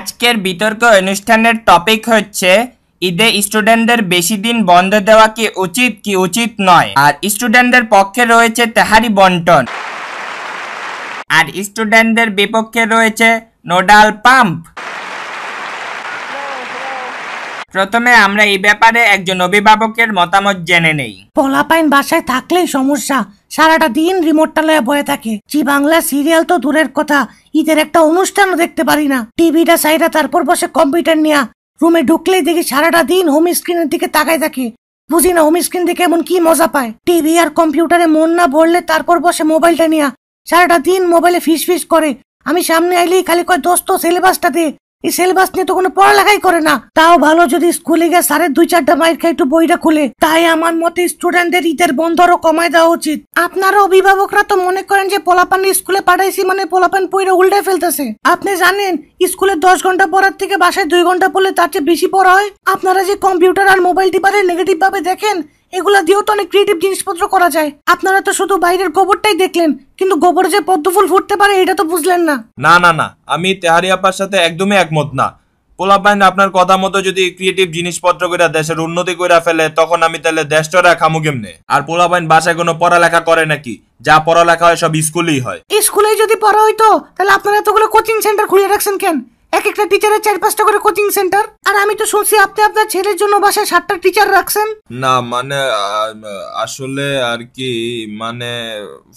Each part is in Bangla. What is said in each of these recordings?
আজকের বিতর্ক অনুষ্ঠানের টপিক হচ্ছে ঈদে স্টুডেন্টদের বেশি দিন বন্ধ দেওয়া কি উচিত কি উচিত নয় আর স্টুডেন্টদের পক্ষে রয়েছে তেহারি বন্টন আর স্টুডেন্টদের বিপক্ষে রয়েছে নোডাল পাম্প প্রথমে আমরা এই ব্যাপারে একজন অভিভাবকের মতামত জেনে নেই পোলাপাইন বাসায় থাকলেই সমস্যা সারাটা দিন রিমোটটা লয়ে বয়ে থাকে জি বাংলা সিরিয়াল তো দূরের কথা ঈদের একটা অনুষ্ঠানও দেখতে পারি না টিভিটা সাইডা তারপর বসে কম্পিউটার নিয়া রুমে ঢুকলেই দেখি সারাটা দিন হোম স্ক্রিনের দিকে তাকায় থাকে বুঝি না হোম স্ক্রিন দেখে এমন কি মজা পায় টিভি আর কম্পিউটারে মন না ভরলে তারপর বসে মোবাইলটা নিয়া সারাটা দিন মোবাইলে ফিস ফিস করে আমি সামনে আইলেই খালি কয় দোস্ত সিলেবাসটা দে এই সিলেবাস নিয়ে তো কোনো পড়ালেখাই করে না তাও ভালো যদি স্কুলে গিয়ে স্যারের দুই চারটা মাইর খাই একটু বইটা খুলে তাই আমার মতে স্টুডেন্টদের ঈদের বন্ধরও কমায় দেওয়া উচিত আপনারা অভিভাবকরা তো মনে করেন যে পোলাপান স্কুলে পাঠাইছি মানে পোলাপান পইরা উল্টে ফেলতেছে আপনি জানেন স্কুলে দশ ঘন্টা পড়ার থেকে বাসায় দুই ঘন্টা পড়লে তার চেয়ে বেশি পড়া হয় আপনারা যে কম্পিউটার আর মোবাইল টিপারে নেগেটিভ ভাবে দেখেন এগুলা দিয়েও তো অনেক ক্রিয়েটিভ জিনিসপত্র করা যায় আপনারা তো শুধু বাইরের গোবরটাই দেখলেন কিন্তু গোবরে যে পদ্মফুল ফুটতে পারে এটা তো বুঝলেন না না না না আমি তেহারি আপার সাথে একদমই একমত না বাইন আপনার কথা মতো যদি ক্রিয়েটিভ জিনিসপত্র করে দেশের উন্নতি করে ফেলে তখন আমি তাহলে দেশটা খামু কেমনে আর পোলা বাইন বাসায় কোনো পড়ালেখা করে নাকি যা পড়ালেখা হয় সব স্কুলেই হয় স্কুলেই যদি পড়া হইতো তাহলে আপনারা এতগুলো কোচিং সেন্টার খুলে রাখছেন কেন এক একটা টিচারের চার পাঁচটা করে কোচিং সেন্টার আর আমি তো শুনছি আপনি আপনার ছেলের জন্য বাসায় সাতটা টিচার রাখছেন না মানে আসলে আর কি মানে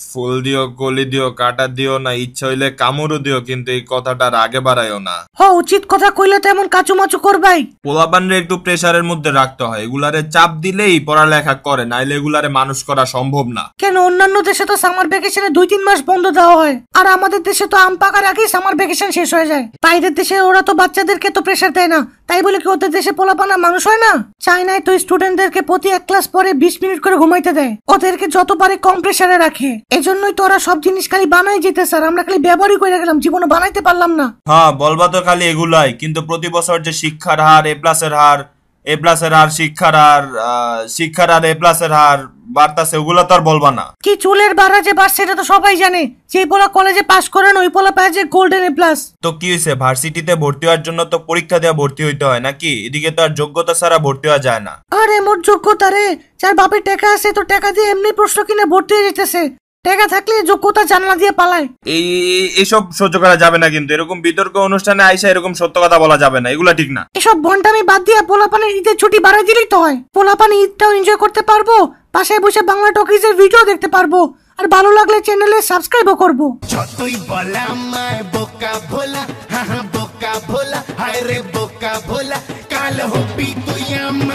ফুল দিও কলি দিও কাটা দিও না ইচ্ছা হইলে কামড়ও দিও কিন্তু এই কথাটার আগে বাড়াইও না হ হ্যাঁ, উচিত কথা কইলে তো এমন কাচু মাচু করবাই পোলাপানরে একটু প্রেসারের মধ্যে রাখতে হয় এগুলারে চাপ দিলেই পড়ালেখা করে নাইলে এগুলারে মানুষ করা সম্ভব না কেন অন্যান্য দেশে তো সামার ভ্যাকেশনে দুই তিন মাস বন্ধ দেওয়া হয় আর আমাদের দেশে তো আম পাকার আগেই সামার ভ্যাকেশন শেষ হয়ে যায় বাইরের দেশে দেশে ওরা তো বাচ্চাদেরকে তো প্রেশার দেয় না তাই বলে কি ওদের দেশে পোলাপানা মানুষ হয় না চায়নায় তো স্টুডেন্টদেরকে প্রতি এক ক্লাস পরে বিশ মিনিট করে ঘুমাইতে দেয় ওদেরকে যত পারে কম প্রেশারে রাখে এজন্যই তো ওরা সব জিনিস খালি বানাই যেতে স্যার আমরা খালি ব্যবহারই করে গেলাম জীবনে বানাইতে পারলাম না হ্যাঁ বলবা তো খালি এগুলাই কিন্তু প্রতি বছর যে শিক্ষার হার এ প্লাসের হার এ প্লাসের হার শিক্ষার হার শিক্ষার হার এ প্লাসের হার বাড়তাছে ওগুলো তো আর বলবা না কি চুলের বাড়া যে বাড়ছে এটা তো সবাই জানে যে পোলা কলেজে পাস করেন ওই পোলা পায় যে গোল্ডেন এ প্লাস তো কি হয়েছে ভার্সিটিতে ভর্তি হওয়ার জন্য তো পরীক্ষা দেওয়া ভর্তি হইতে হয় নাকি এদিকে তো আর যোগ্যতা ছাড়া ভর্তি হওয়া যায় না আরে মোর যোগ্যতা রে যার বাপের টাকা আছে তো টাকা দিয়ে এমনি প্রশ্ন কিনে ভর্তি হয়ে যেতেছে টাকা থাকলে যোগ্যতা জানলা দিয়ে পালায় এই এসব সহ্য করা যাবে না কিন্তু এরকম বিতর্ক অনুষ্ঠানে আইসা এরকম সত্য কথা বলা যাবে না এগুলা ঠিক না এসব আমি বাদ দিয়ে পোলাপানের ঈদের ছুটি বাড়াই দিলেই তো হয় পোলাপানি ঈদটাও এনজয় করতে পারবো পাশে বসে বাংলা টকিজের ভিডিও দেখতে পারবো আর ভালো লাগলে চ্যানেলে সাবস্ক্রাইবও করবো যতই বলা মায় বোকা ভোলা বোকা ভোলা হায় রে বোকা ভোলা কাল হবি তুই আমার